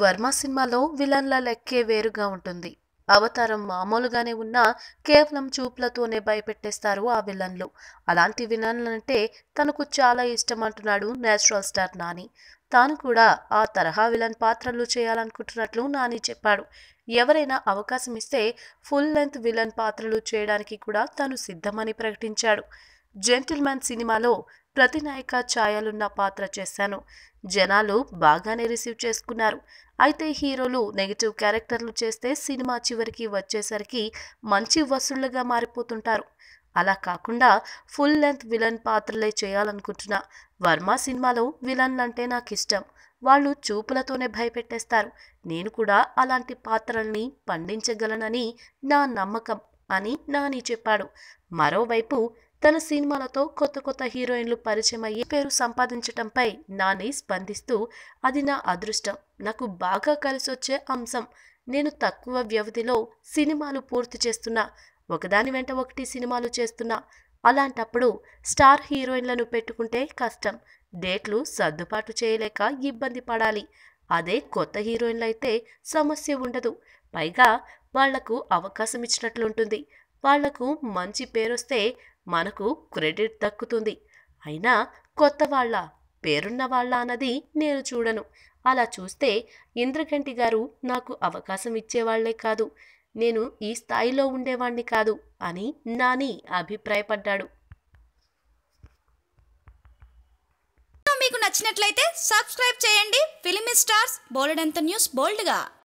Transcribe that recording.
వర్మ సినిమాలో విలన్ల లెక్కే వేరుగా ఉంటుంది అవతారం మామూలుగానే ఉన్నా కేవలం చూపులతోనే భయపెట్టేస్తారు ఆ విలన్లు అలాంటి విలన్లంటే తనకు చాలా ఇష్టం అంటున్నాడు నేచురల్ స్టార్ నాని తాను కూడా ఆ తరహా విలన్ పాత్రలు చేయాలనుకుంటున్నట్లు నాని చెప్పాడు ఎవరైనా అవకాశం ఇస్తే ఫుల్ లెంత్ విలన్ పాత్రలు చేయడానికి కూడా తను సిద్ధమని ప్రకటించాడు జెంటిల్మెన్ సినిమాలో ప్రతినాయక ఛాయలున్న పాత్ర చేశాను జనాలు బాగానే రిసీవ్ చేసుకున్నారు అయితే హీరోలు నెగిటివ్ క్యారెక్టర్లు చేస్తే సినిమా చివరికి వచ్చేసరికి మంచి వసూళ్లుగా మారిపోతుంటారు అలా కాకుండా ఫుల్ లెంత్ విలన్ పాత్రలే చేయాలనుకుంటున్నా వర్మ సినిమాలో విలన్ అంటే నాకు ఇష్టం వాళ్ళు చూపులతోనే భయపెట్టేస్తారు నేను కూడా అలాంటి పాత్రల్ని పండించగలనని నా నమ్మకం అని నాని చెప్పాడు మరోవైపు తన సినిమాలతో కొత్త కొత్త హీరోయిన్లు పరిచయం అయ్యే పేరు సంపాదించటంపై నాని స్పందిస్తూ అది నా అదృష్టం నాకు బాగా కలిసొచ్చే అంశం నేను తక్కువ వ్యవధిలో సినిమాలు పూర్తి చేస్తున్నా ఒకదాని వెంట ఒకటి సినిమాలు చేస్తున్నా అలాంటప్పుడు స్టార్ హీరోయిన్లను పెట్టుకుంటే కష్టం డేట్లు సర్దుబాటు చేయలేక ఇబ్బంది పడాలి అదే కొత్త హీరోయిన్లు అయితే సమస్య ఉండదు పైగా వాళ్లకు అవకాశం ఇచ్చినట్లుంటుంది వాళ్లకు మంచి పేరొస్తే మనకు క్రెడిట్ దక్కుతుంది అయినా కొత్త వాళ్ళ పేరున్న వాళ్ళ అన్నది నేను చూడను అలా చూస్తే ఇంద్రకంటి గారు నాకు అవకాశం ఇచ్చేవాళ్లే కాదు నేను ఈ స్థాయిలో ఉండేవాణ్ణి కాదు అని నాని అభిప్రాయపడ్డాడు మీకు నచ్చినట్లయితే సబ్స్క్రైబ్ చేయండి ఫిలిమి స్టార్స్ బోల్డ్ అంత న్యూస్ బోల్డ్గా